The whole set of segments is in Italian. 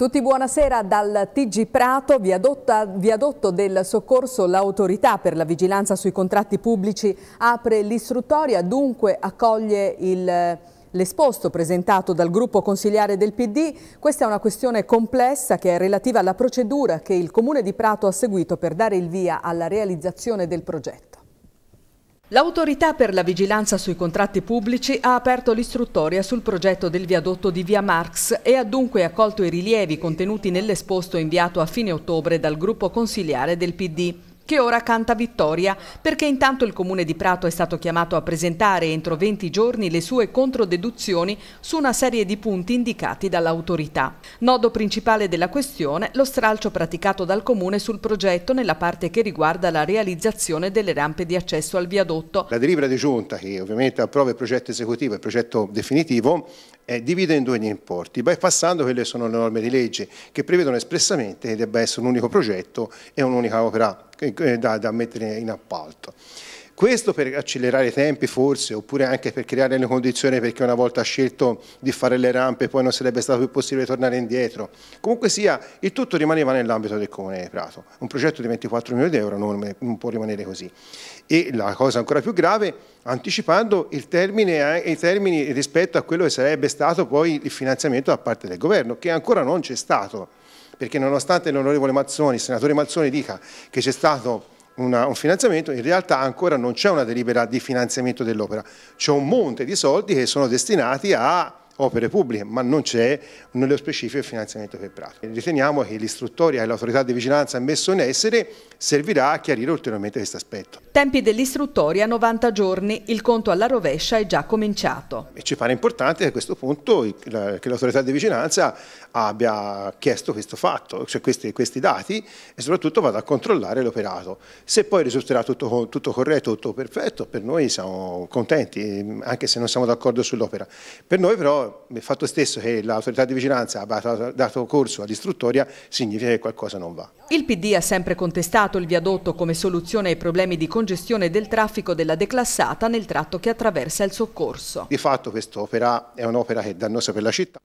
tutti buonasera dal TG Prato, viadotta, viadotto del soccorso l'autorità per la vigilanza sui contratti pubblici apre l'istruttoria, dunque accoglie il... L'esposto presentato dal gruppo consigliare del PD, questa è una questione complessa che è relativa alla procedura che il Comune di Prato ha seguito per dare il via alla realizzazione del progetto. L'autorità per la vigilanza sui contratti pubblici ha aperto l'istruttoria sul progetto del viadotto di via Marx e ha dunque accolto i rilievi contenuti nell'esposto inviato a fine ottobre dal gruppo consiliare del PD che ora canta vittoria, perché intanto il Comune di Prato è stato chiamato a presentare entro 20 giorni le sue controdeduzioni su una serie di punti indicati dall'autorità. Nodo principale della questione lo stralcio praticato dal Comune sul progetto nella parte che riguarda la realizzazione delle rampe di accesso al viadotto. La delibera di giunta, che ovviamente approva il progetto esecutivo e il progetto definitivo, eh, divide in due gli importi, bypassando quelle sono le norme di legge che prevedono espressamente che debba essere un unico progetto e un'unica opera eh, da, da mettere in appalto. Questo per accelerare i tempi forse, oppure anche per creare le condizioni perché una volta scelto di fare le rampe poi non sarebbe stato più possibile tornare indietro. Comunque sia, il tutto rimaneva nell'ambito del Comune di Prato. Un progetto di 24 milioni di euro non, non può rimanere così. E la cosa ancora più grave, anticipando termine, eh, i termini rispetto a quello che sarebbe stato poi il finanziamento da parte del Governo, che ancora non c'è stato. Perché nonostante l'onorevole Mazzoni, il senatore Mazzoni dica che c'è stato una, un finanziamento, in realtà ancora non c'è una delibera di finanziamento dell'opera, c'è un monte di soldi che sono destinati a opere pubbliche, ma non c'è nello specifico finanziamento per Prato. Riteniamo che l'istruttoria e l'autorità di vigilanza ha messo in essere servirà a chiarire ulteriormente questo aspetto. Tempi dell'istruttoria 90 giorni, il conto alla rovescia è già cominciato. E ci pare importante a questo punto che l'autorità di vigilanza abbia chiesto questo fatto, cioè questi, questi dati e soprattutto vada a controllare l'operato. Se poi risulterà tutto, tutto corretto, tutto perfetto, per noi siamo contenti, anche se non siamo d'accordo sull'opera. Per noi però però il fatto stesso che l'autorità di vigilanza ha dato corso all'istruttoria significa che qualcosa non va. Il PD ha sempre contestato il viadotto come soluzione ai problemi di congestione del traffico della declassata nel tratto che attraversa il soccorso. Di fatto quest'opera è un'opera che è dannosa per la città.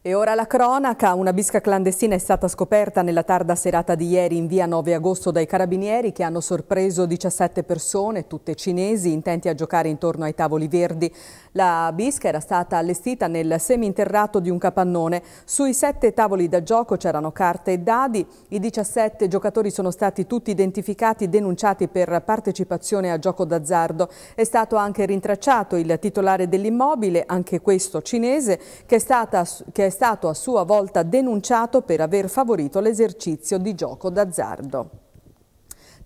E ora la cronaca, una bisca clandestina è stata scoperta nella tarda serata di ieri in via 9 agosto dai carabinieri che hanno sorpreso 17 persone, tutte cinesi, intenti a giocare intorno ai tavoli verdi. La bisca era stata allestita nel seminterrato di un capannone. Sui sette tavoli da gioco c'erano carte e dadi. I 17 giocatori sono stati tutti identificati e denunciati per partecipazione a gioco d'azzardo. È stato anche rintracciato il titolare dell'immobile, anche questo cinese, che è, stata, che è è stato a sua volta denunciato per aver favorito l'esercizio di gioco d'azzardo.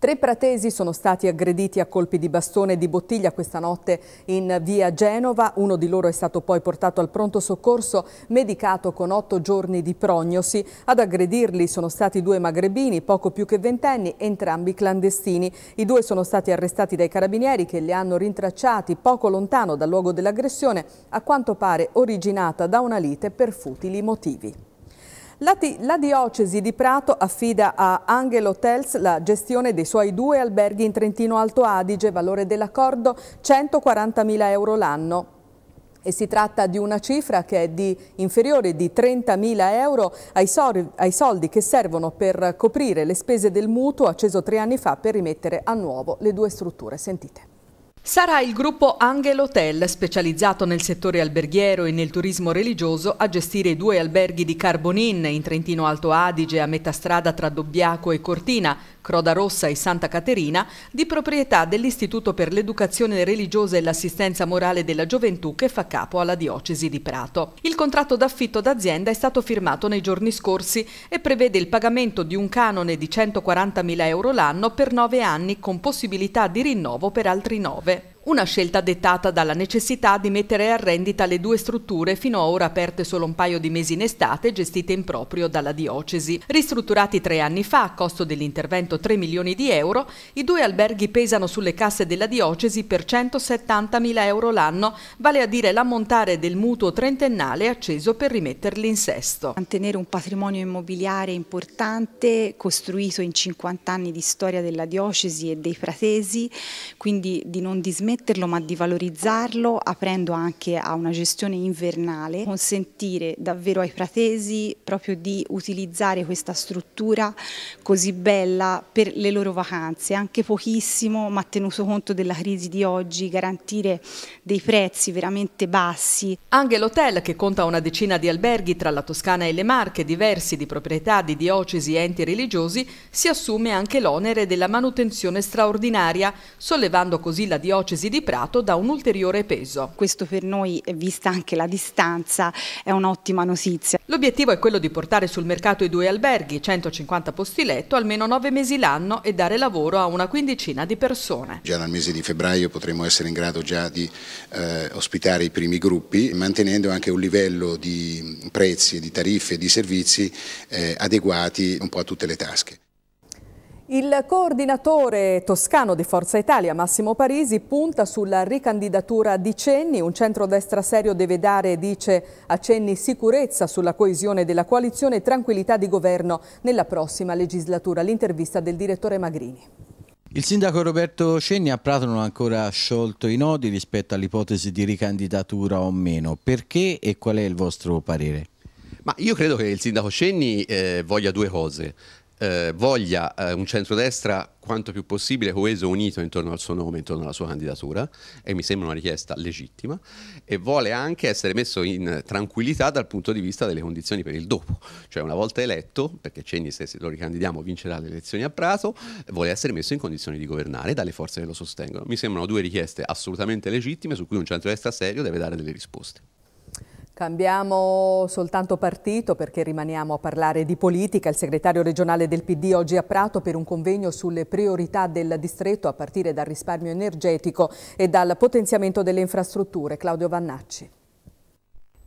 Tre pratesi sono stati aggrediti a colpi di bastone e di bottiglia questa notte in via Genova. Uno di loro è stato poi portato al pronto soccorso, medicato con otto giorni di prognosi. Ad aggredirli sono stati due magrebini, poco più che ventenni, entrambi clandestini. I due sono stati arrestati dai carabinieri che li hanno rintracciati poco lontano dal luogo dell'aggressione, a quanto pare originata da una lite per futili motivi. La, la, diocesi di Prato affida a Angel Hotels la gestione dei suoi due alberghi in Trentino Alto Adige, valore dell'accordo 140.000 euro l'anno e si tratta di una cifra che è di inferiore di 30.000 euro ai, sor, ai, soldi che servono per coprire le spese del mutuo acceso tre anni fa per rimettere a nuovo le due strutture. Sentite. Sarà il gruppo Angel Hotel, specializzato nel settore alberghiero e nel turismo religioso, a gestire i due alberghi di Carbonin in Trentino Alto Adige a metà strada tra Dobbiaco e Cortina, Croda Rossa e Santa Caterina, di proprietà dell'Istituto per l'Educazione Religiosa e l'Assistenza Morale della Gioventù che fa capo alla diocesi di Prato. Il contratto d'affitto d'azienda è stato firmato nei giorni scorsi e prevede il pagamento di un canone di 140.000 euro l'anno per nove anni con possibilità di rinnovo per altri nove. Una scelta dettata dalla necessità di mettere a rendita le due strutture fino a ora aperte solo un paio di mesi in estate, gestite in proprio dalla diocesi. Ristrutturati tre anni fa, a costo dell'intervento 3 milioni di euro, i due alberghi pesano sulle casse della diocesi per 170 mila euro l'anno, vale a dire l'ammontare del mutuo trentennale acceso per rimetterli in sesto. Mantenere un patrimonio immobiliare importante, costruito in 50 anni di storia della diocesi e dei fratesi, quindi di non dismettere permetterlo ma di valorizzarlo aprendo anche a una gestione invernale, consentire davvero ai pratesi proprio di utilizzare questa struttura così bella per le loro vacanze, anche pochissimo ma tenuto conto della crisi di oggi, garantire dei prezzi veramente bassi. Anche l'hotel che conta una decina di alberghi tra la Toscana e le Marche, diversi di proprietà di diocesi e enti religiosi, si assume anche l'onere della manutenzione straordinaria, sollevando così la diocesi Brindisi di Prato dà un ulteriore peso. Questo per noi, vista anche la distanza, è un'ottima notizia. L'obiettivo è quello di portare sul mercato i due alberghi, 150 posti letto, almeno nove mesi l'anno e dare lavoro a una quindicina di persone. Già dal mese di febbraio potremo essere in grado già di eh, ospitare i primi gruppi, mantenendo anche un livello di mm, prezzi, di tariffe, di servizi eh, adeguati un po' a tutte le tasche. Il coordinatore toscano di Forza Italia, Massimo Parisi, punta sulla ricandidatura di Cenni. Un centrodestra serio deve dare, dice, a Cenni sicurezza sulla coesione della coalizione e tranquillità di governo nella prossima legislatura. L'intervista del direttore Magrini. Il sindaco Roberto Cenni a Prato non ha ancora sciolto i nodi rispetto all'ipotesi di ricandidatura o meno. Perché e qual è il vostro parere? Ma io credo che il sindaco Cenni eh, voglia due cose eh, voglia eh, un centrodestra quanto più possibile coeso e unito intorno al suo nome, intorno alla sua candidatura, e mi sembra una richiesta legittima, e vuole anche essere messo in tranquillità dal punto di vista delle condizioni per il dopo, cioè una volta eletto, perché Cenni se lo ricandidiamo vincerà le elezioni a Prato, vuole essere messo in condizioni di governare dalle forze che lo sostengono. Mi sembrano due richieste assolutamente legittime su cui un centrodestra serio deve dare delle risposte. Cambiamo soltanto partito perché rimaniamo a parlare di politica. Il segretario regionale del PD oggi a Prato per un convegno sulle priorità del distretto a partire dal risparmio energetico e dal potenziamento delle infrastrutture. Claudio Vannacci.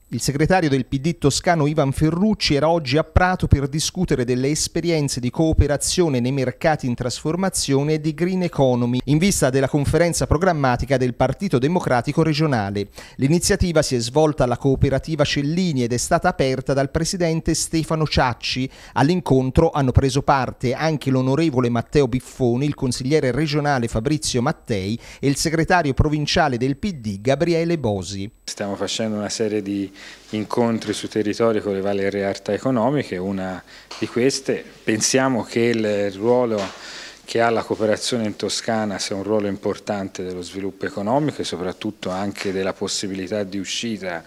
Il segretario del PD toscano Ivan Ferrucci era oggi a Prato per discutere delle esperienze di cooperazione nei mercati in trasformazione e di green economy in vista della conferenza programmatica del Partito Democratico regionale. L'iniziativa si è svolta alla cooperativa Cellini ed è stata aperta dal presidente Stefano Ciacci. All'incontro hanno preso parte anche l'onorevole Matteo Biffoni, il consigliere regionale Fabrizio Mattei e il segretario provinciale del PD Gabriele Bosi. Stiamo facendo una serie di incontri su territorio con le varie realtà economiche, una di queste. Pensiamo che il ruolo che ha la cooperazione in Toscana sia un ruolo importante dello sviluppo economico e soprattutto anche della possibilità di uscita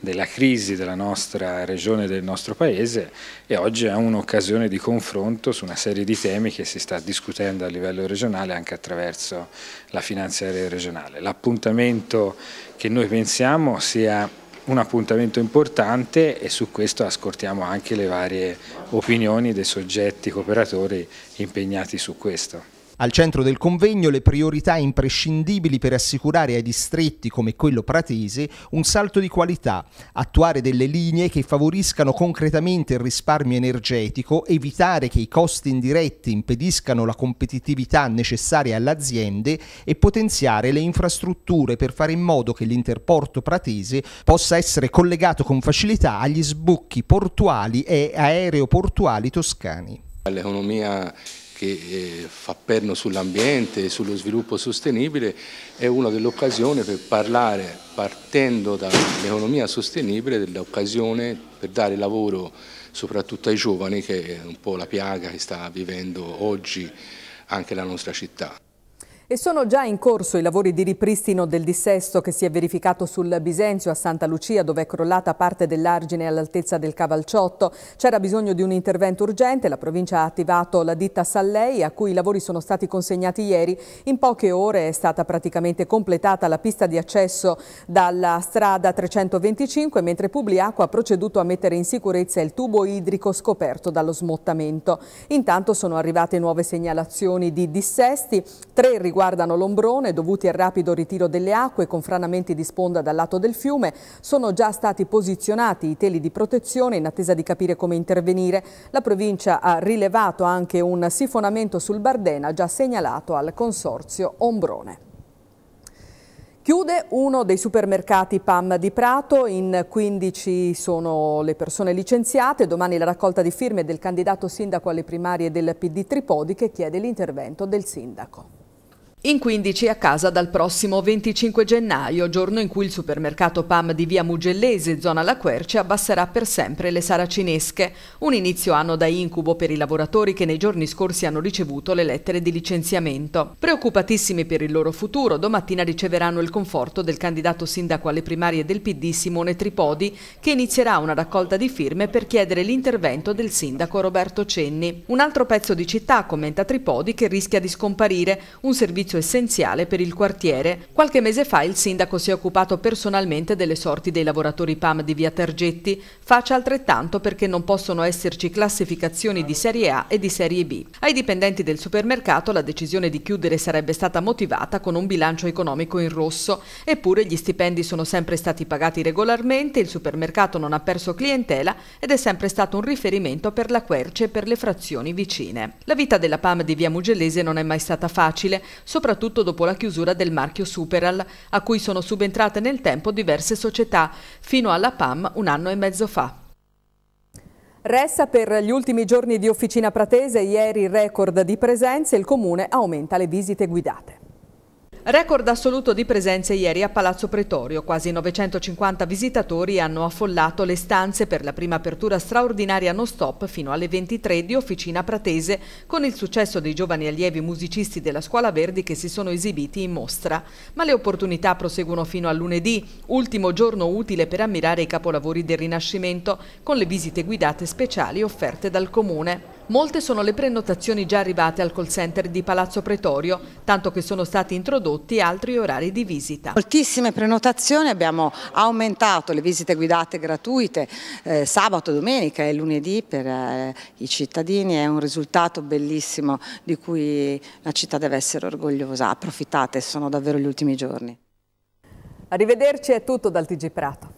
della crisi della nostra regione e del nostro paese e oggi è un'occasione di confronto su una serie di temi che si sta discutendo a livello regionale anche attraverso la finanziaria regionale. L'appuntamento che noi pensiamo sia un appuntamento importante e su questo ascoltiamo anche le varie opinioni dei soggetti cooperatori impegnati su questo. Al centro del convegno le priorità imprescindibili per assicurare ai distretti come quello pratese un salto di qualità, attuare delle linee che favoriscano concretamente il risparmio energetico, evitare che i costi indiretti impediscano la competitività necessaria alle aziende e potenziare le infrastrutture per fare in modo che l'interporto pratese possa essere collegato con facilità agli sbocchi portuali e aeroportuali toscani. L'economia che eh, fa perno sull'ambiente e sullo sviluppo sostenibile, è una delle occasioni per parlare, partendo dall'economia sostenibile, dell'occasione per dare lavoro soprattutto ai giovani, che è un po' la piaga che sta vivendo oggi anche la nostra città. E sono già in corso i lavori di ripristino del dissesto che si è verificato sul Bisenzio a Santa Lucia, dove è crollata parte dell'argine all'altezza del Cavalciotto. C'era bisogno di un intervento urgente, la provincia ha attivato la ditta Sallei, a cui i lavori sono stati consegnati ieri. In poche ore è stata praticamente completata la pista di accesso dalla strada 325, mentre Publiacqua ha proceduto a mettere in sicurezza il tubo idrico scoperto dallo smottamento. Intanto sono arrivate nuove segnalazioni di dissesti, tre riguardanti riguardano l'ombrone, dovuti al rapido ritiro delle acque con franamenti di sponda dal lato del fiume, sono già stati posizionati i teli di protezione in attesa di capire come intervenire. La provincia ha rilevato anche un sifonamento sul Bardena già segnalato al consorzio Ombrone. Chiude uno dei supermercati PAM di Prato, in 15 sono le persone licenziate, domani la raccolta di firme del candidato sindaco alle primarie del PD Tripodi che chiede l'intervento del sindaco. In 15 a casa dal prossimo 25 gennaio, giorno in cui il supermercato PAM di via Mugellese, zona La Quercia, abbasserà per sempre le saracinesche, un inizio anno da incubo per i lavoratori che nei giorni scorsi hanno ricevuto le lettere di licenziamento. Preoccupatissimi per il loro futuro, domattina riceveranno il conforto del candidato sindaco alle primarie del PD Simone Tripodi, che inizierà una raccolta di firme per chiedere l'intervento del sindaco Roberto Cenni. Un altro pezzo di città, commenta Tripodi, che rischia di scomparire, un servizio servizio essenziale per il quartiere. Qualche mese fa il sindaco si è occupato personalmente delle sorti dei lavoratori PAM di via Targetti, faccia altrettanto perché non possono esserci classificazioni di serie A e di serie B. Ai dipendenti del supermercato la decisione di chiudere sarebbe stata motivata con un bilancio economico in rosso, eppure gli stipendi sono sempre stati pagati regolarmente, il supermercato non ha perso clientela ed è sempre stato un riferimento per la Querce e per le frazioni vicine. La vita della PAM di via Mugellese non è mai stata facile, sono soprattutto dopo la chiusura del marchio Superal, a cui sono subentrate nel tempo diverse società, fino alla PAM un anno e mezzo fa. Ressa per gli ultimi giorni di Officina Pratese, ieri record di presenze, il comune aumenta le visite guidate. Record assoluto di presenze ieri a Palazzo Pretorio. Quasi 950 visitatori hanno affollato le stanze per la prima apertura straordinaria non stop fino alle 23 di Officina Pratese con il successo dei giovani allievi musicisti della Scuola Verdi che si sono esibiti in mostra. Ma le opportunità proseguono fino a lunedì, ultimo giorno utile per ammirare i capolavori del Rinascimento con le visite guidate speciali offerte dal Comune. Molte sono le prenotazioni già arrivate al call center di Palazzo Pretorio, tanto che sono stati introdotti altri orari di visita. Moltissime prenotazioni, abbiamo aumentato le visite guidate gratuite eh, sabato, domenica e lunedì per eh, i cittadini, è un risultato bellissimo di cui la città deve essere orgogliosa, approfittate, sono davvero gli ultimi giorni. Arrivederci, è tutto dal TG Prato.